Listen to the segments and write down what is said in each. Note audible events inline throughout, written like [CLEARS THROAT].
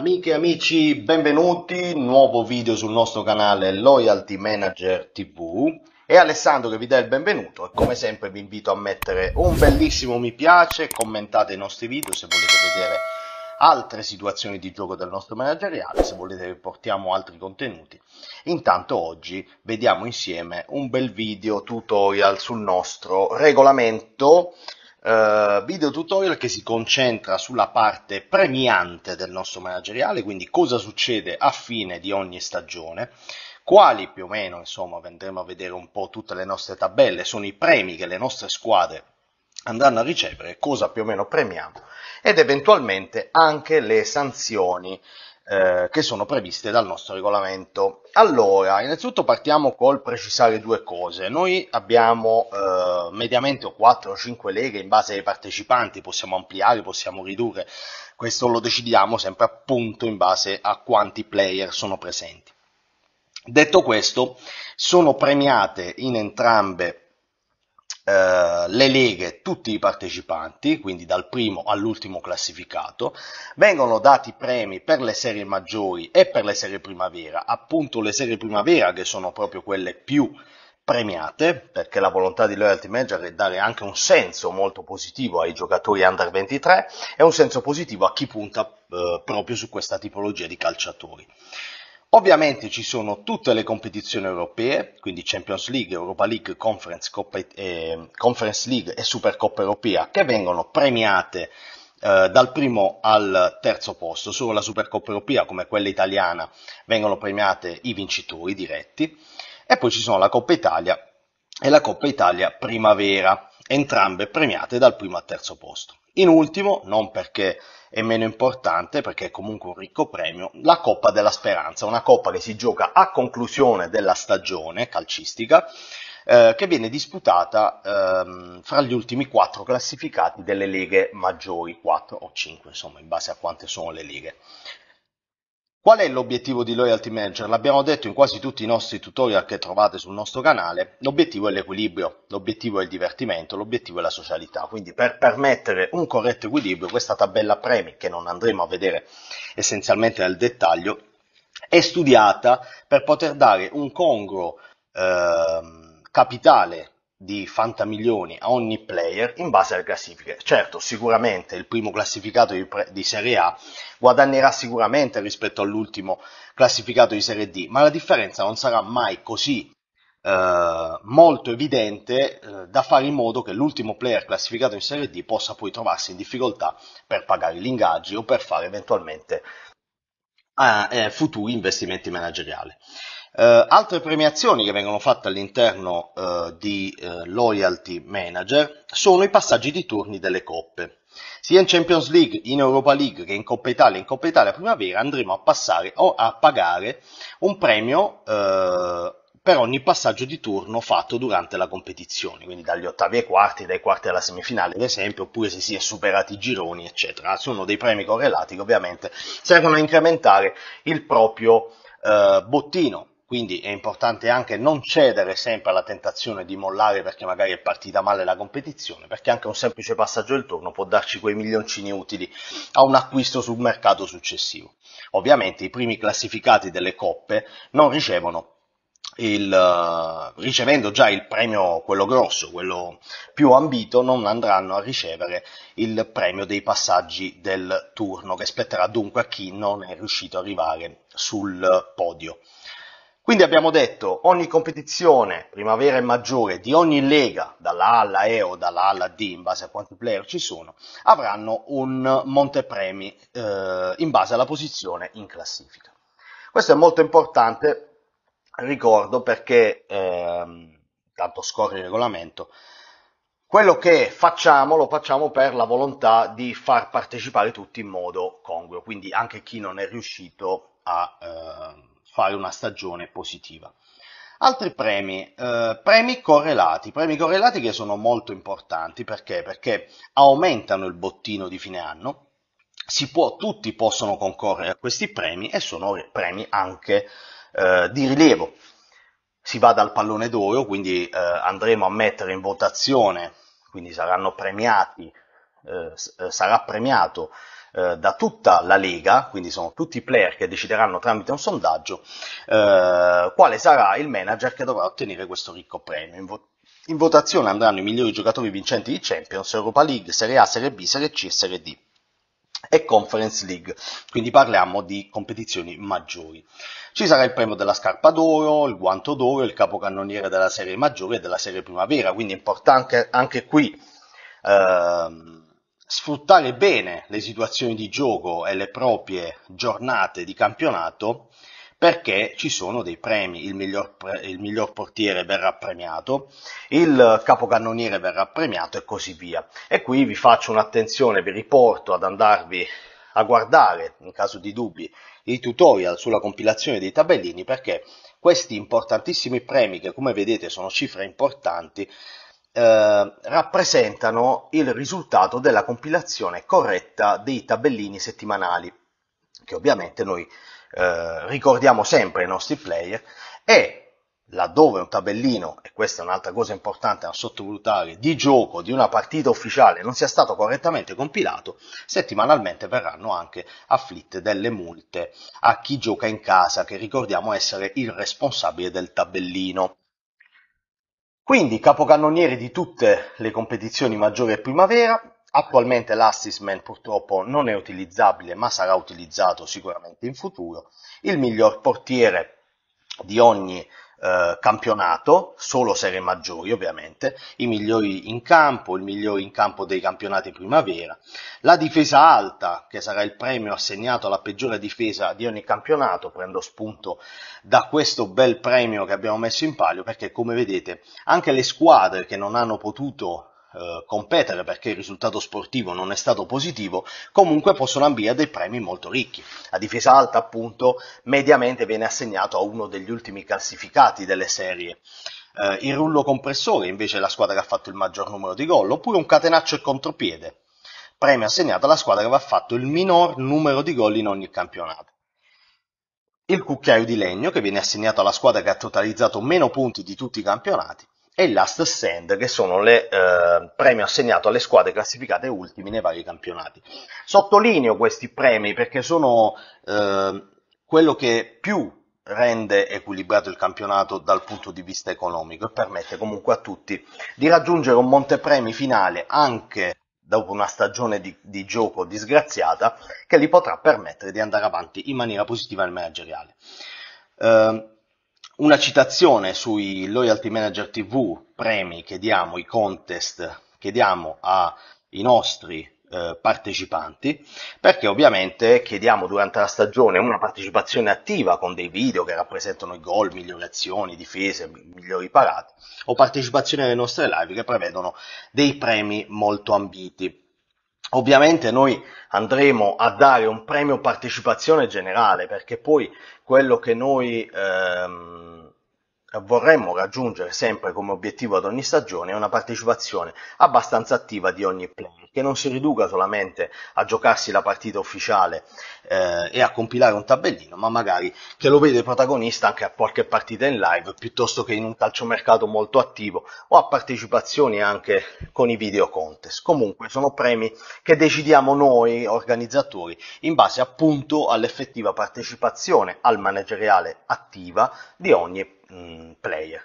Amiche e amici, benvenuti, nuovo video sul nostro canale Loyalty Manager TV. È Alessandro che vi dà il benvenuto e come sempre vi invito a mettere un bellissimo mi piace, commentate i nostri video se volete vedere altre situazioni di gioco del nostro manageriale, se volete che portiamo altri contenuti. Intanto oggi vediamo insieme un bel video tutorial sul nostro regolamento Uh, video tutorial che si concentra sulla parte premiante del nostro manageriale, quindi cosa succede a fine di ogni stagione, quali più o meno, insomma, andremo a vedere un po' tutte le nostre tabelle, sono i premi che le nostre squadre andranno a ricevere, cosa più o meno premiamo ed eventualmente anche le sanzioni eh, che sono previste dal nostro regolamento. Allora, innanzitutto partiamo col precisare due cose. Noi abbiamo eh, mediamente 4 o 5 leghe in base ai partecipanti, possiamo ampliare, possiamo ridurre, questo lo decidiamo sempre appunto in base a quanti player sono presenti. Detto questo, sono premiate in entrambe eh, le leghe, tutti i partecipanti, quindi dal primo all'ultimo classificato, vengono dati premi per le serie maggiori e per le serie primavera, appunto le serie primavera che sono proprio quelle più premiate, perché la volontà di Loyalty Manager è dare anche un senso molto positivo ai giocatori under 23 e un senso positivo a chi punta eh, proprio su questa tipologia di calciatori. Ovviamente ci sono tutte le competizioni europee, quindi Champions League, Europa League, Conference, Coppa, eh, Conference League e Supercoppa Europea, che vengono premiate eh, dal primo al terzo posto. Solo la Supercoppa Europea, come quella italiana, vengono premiate i vincitori diretti. E poi ci sono la Coppa Italia e la Coppa Italia Primavera, entrambe premiate dal primo al terzo posto. In ultimo, non perché è meno importante, perché è comunque un ricco premio, la Coppa della Speranza, una coppa che si gioca a conclusione della stagione calcistica, eh, che viene disputata ehm, fra gli ultimi quattro classificati delle leghe maggiori, 4 o 5, insomma, in base a quante sono le leghe. Qual è l'obiettivo di Loyalty Manager? L'abbiamo detto in quasi tutti i nostri tutorial che trovate sul nostro canale, l'obiettivo è l'equilibrio, l'obiettivo è il divertimento, l'obiettivo è la socialità, quindi per permettere un corretto equilibrio questa tabella premi, che non andremo a vedere essenzialmente nel dettaglio, è studiata per poter dare un congruo eh, capitale di fantamiglioni a ogni player in base alle classifiche. Certo, sicuramente il primo classificato di, pre- di, Serie A guadagnerà sicuramente rispetto all'ultimo classificato di Serie D, ma la differenza non sarà mai così eh, molto evidente eh, da fare in modo che l'ultimo player classificato in Serie D possa poi trovarsi in difficoltà per pagare gli ingaggi o per fare eventualmente eh, eh futuri investimenti manageriali. Eh, altre premiazioni che vengono fatte all'interno eh, di eh, Loyalty Manager sono i passaggi di turni delle coppe. Sia in Champions League, in Europa League che in Coppa Italia, in Coppa Italia Primavera andremo a passare o a pagare un premio eh, per ogni passaggio di turno fatto durante la competizione, quindi dagli ottavi ai quarti, dai quarti alla semifinale, ad esempio, oppure se si è superati i gironi, eccetera. Sono dei premi correlati che ovviamente servono a incrementare il proprio eh, bottino. Quindi è importante anche non cedere sempre alla tentazione di mollare perché magari è partita male la competizione, perché anche un semplice passaggio del turno può darci quei milioncini utili a un acquisto sul mercato successivo. Ovviamente i primi classificati delle coppe non ricevono il, eh, ricevendo già il premio, quello grosso, quello più ambito, non andranno a ricevere il premio dei passaggi del turno, che spetterà dunque a chi non è riuscito ad arrivare sul podio. Quindi abbiamo detto ogni competizione primavera e maggiore di ogni lega, dalla A alla E o dalla A alla D in base a quanti player ci sono, avranno un montepremi eh, in base alla posizione in classifica. Questo è molto importante, ricordo perché eh, tanto scorre il regolamento, quello che facciamo lo facciamo per la volontà di far partecipare tutti in modo congruo, quindi anche chi non è riuscito a eh, fare una stagione positiva. Altri premi, eh, premi correlati, premi correlati che sono molto importanti perché? Perché aumentano il bottino di fine anno, Può, tutti possono concorrere a questi premi e sono premi anche eh, di rilievo. Si va dal pallone d'oro, quindi eh, andremo a mettere in votazione, quindi saranno premiati, eh, eh sarà premiato eh, da tutta la Lega, quindi sono tutti i player che decideranno tramite un sondaggio eh, quale sarà il manager che dovrà ottenere questo ricco premio. In, vo- in votazione andranno i migliori giocatori vincenti di Champions, Europa League, Serie A, Serie B, Serie C e Serie D e Conference League, quindi parliamo di competizioni maggiori. Ci sarà il premio della scarpa d'oro, il guanto d'oro, il capocannoniere della serie maggiore e della serie primavera, quindi è importante anche qui ehm, sfruttare bene le situazioni di gioco e le proprie giornate di campionato perché ci sono dei premi, il miglior, il miglior, portiere verrà premiato, il capocannoniere verrà premiato e così via. E qui vi faccio un'attenzione, vi riporto ad andarvi a guardare, in caso di dubbi, i tutorial sulla compilazione dei tabellini perché questi importantissimi premi, che come vedete sono cifre importanti, eh, rappresentano il risultato della compilazione corretta dei tabellini settimanali, che ovviamente noi eh, ricordiamo sempre ai nostri player, e laddove un tabellino, e questa è un'altra cosa importante da sottovalutare, di gioco di una partita ufficiale non sia stato correttamente compilato, settimanalmente verranno anche afflitte delle multe a chi gioca in casa, che ricordiamo essere il responsabile del tabellino. Quindi capocannoniere di tutte le competizioni maggiore e primavera, attualmente l'assisman purtroppo non è utilizzabile ma sarà utilizzato sicuramente in futuro, il miglior portiere di ogni eh, campionato, solo serie maggiori ovviamente, i migliori in campo, il migliore in campo dei campionati primavera, la difesa alta, che sarà il premio assegnato alla peggiore difesa di ogni campionato, prendo spunto da questo bel premio che abbiamo messo in palio, perché come vedete anche le squadre che non hanno potuto eh, competere perché il risultato sportivo non è stato positivo, comunque possono ambire dei premi molto ricchi. A difesa alta, appunto, mediamente viene assegnato a uno degli ultimi classificati delle serie. Eh, il rullo compressore invece è la squadra che ha fatto il maggior numero di gol, oppure un catenaccio e contropiede, premio assegnato alla squadra che ha fatto il minor numero di gol in ogni campionato. Il cucchiaio di legno, che viene assegnato alla squadra che ha totalizzato meno punti di tutti i campionati, e l'Ast Stand, che sono il eh, premio assegnato alle squadre classificate ultimi nei vari campionati. Sottolineo questi premi perché sono eh, quello che più rende equilibrato il campionato dal punto di vista economico e permette comunque a tutti di raggiungere un montepremi finale anche dopo una stagione di, di, gioco disgraziata che gli potrà permettere di andare avanti in maniera positiva nel manageriale. Eh, una citazione sui Loyalty Manager TV, premi che diamo, i contest che diamo ai nostri eh, partecipanti, perché ovviamente chiediamo durante la stagione una partecipazione attiva con dei video che rappresentano i gol, migliori azioni, difese, migliori parate, o partecipazione alle nostre live che prevedono dei premi molto ambiti. Ovviamente noi andremo a dare un premio partecipazione generale perché poi quello che noi ehm, Vorremmo raggiungere sempre come obiettivo ad ogni stagione una partecipazione abbastanza attiva di ogni player, che non si riduca solamente a giocarsi la partita ufficiale eh, e a compilare un tabellino, ma magari che lo vede protagonista anche a qualche partita in live, piuttosto che in un calciomercato molto attivo o a partecipazioni anche con i video contest. Comunque sono premi che decidiamo noi organizzatori in base appunto all'effettiva partecipazione al manageriale attiva di ogni player mh, mm, player.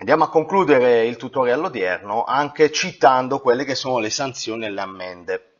Andiamo a concludere il tutorial odierno anche citando quelle che sono le sanzioni e le ammende,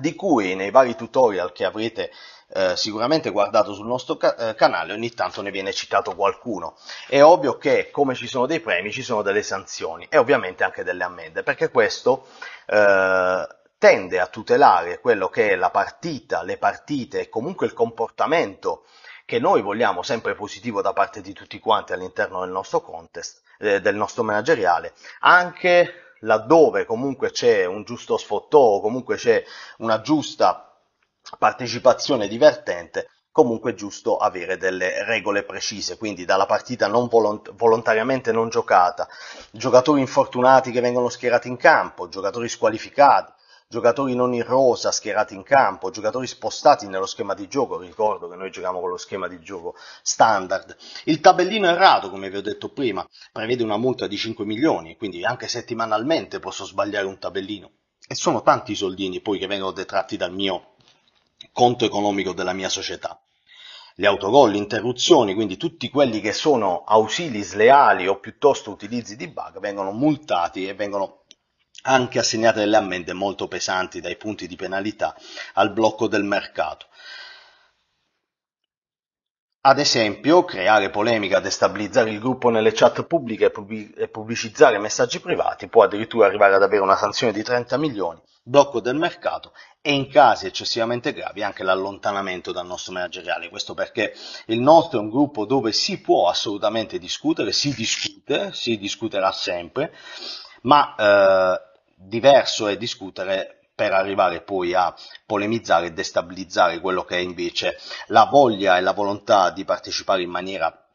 di cui nei vari tutorial che avrete eh, sicuramente guardato sul nostro ca eh, canale ogni tanto ne viene citato qualcuno. È ovvio che come ci sono dei premi ci sono delle sanzioni e ovviamente anche delle ammende, perché questo eh, tende a tutelare quello che è la partita, le partite e comunque il comportamento che noi vogliamo sempre positivo da parte di tutti quanti all'interno del nostro contest, eh, del nostro manageriale, anche laddove comunque c'è un giusto sfottò o comunque c'è una giusta partecipazione divertente, comunque è giusto avere delle regole precise, quindi dalla partita non volont- volontariamente non giocata, giocatori infortunati che vengono schierati in campo, giocatori squalificati, giocatori non in rosa schierati in campo, giocatori spostati nello schema di gioco, ricordo che noi giochiamo con lo schema di gioco standard. Il tabellino errato, come vi ho detto prima, prevede una multa di 5 milioni, quindi anche settimanalmente posso sbagliare un tabellino. E sono tanti i soldini poi che vengono detratti dal mio conto economico della mia società le autogol, le interruzioni, quindi tutti quelli che sono ausili sleali o piuttosto utilizzi di bug vengono multati e vengono anche assegnate delle ammende molto pesanti dai punti di penalità al blocco del mercato. Ad esempio, creare polemica, destabilizzare il gruppo nelle chat pubbliche e pubblicizzare messaggi privati può addirittura arrivare ad avere una sanzione di 30 milioni, blocco del mercato e in casi eccessivamente gravi anche l'allontanamento dal nostro manageriale. Questo perché il nostro è un gruppo dove si può assolutamente discutere, si discute, si discuterà sempre, ma eh, diverso è discutere per arrivare poi a polemizzare e destabilizzare quello che è invece la voglia e la volontà di partecipare in maniera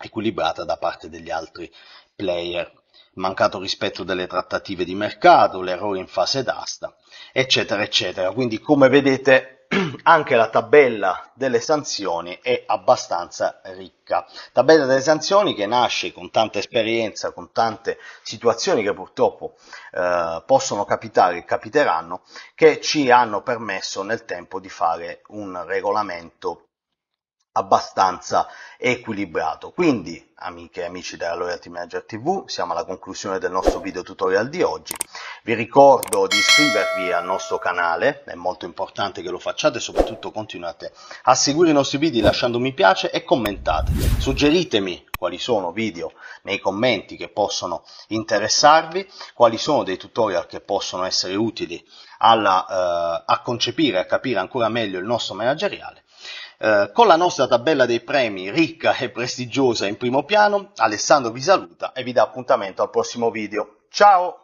equilibrata da parte degli altri player. Mancato rispetto delle trattative di mercato, l'errore in fase d'asta, eccetera, eccetera. Quindi, come vedete, [CLEARS THROAT] anche la tabella delle sanzioni è abbastanza ricca. Tabella delle sanzioni che nasce con tanta esperienza, con tante situazioni che purtroppo eh, possono capitare e capiteranno, che ci hanno permesso nel tempo di fare un regolamento abbastanza equilibrato. Quindi, amiche e amici della Loyalty Manager TV, siamo alla conclusione del nostro video tutorial di oggi. Vi ricordo di iscrivervi al nostro canale, è molto importante che lo facciate e soprattutto continuate a seguire i nostri video lasciando mi piace e commentate. Suggeritemi quali sono video nei commenti che possono interessarvi, quali sono dei tutorial che possono essere utili alla, eh, a concepire, a capire ancora meglio il nostro manageriale eh, con la nostra tabella dei premi ricca e prestigiosa in primo piano, Alessandro vi saluta e vi dà appuntamento al prossimo video. Ciao!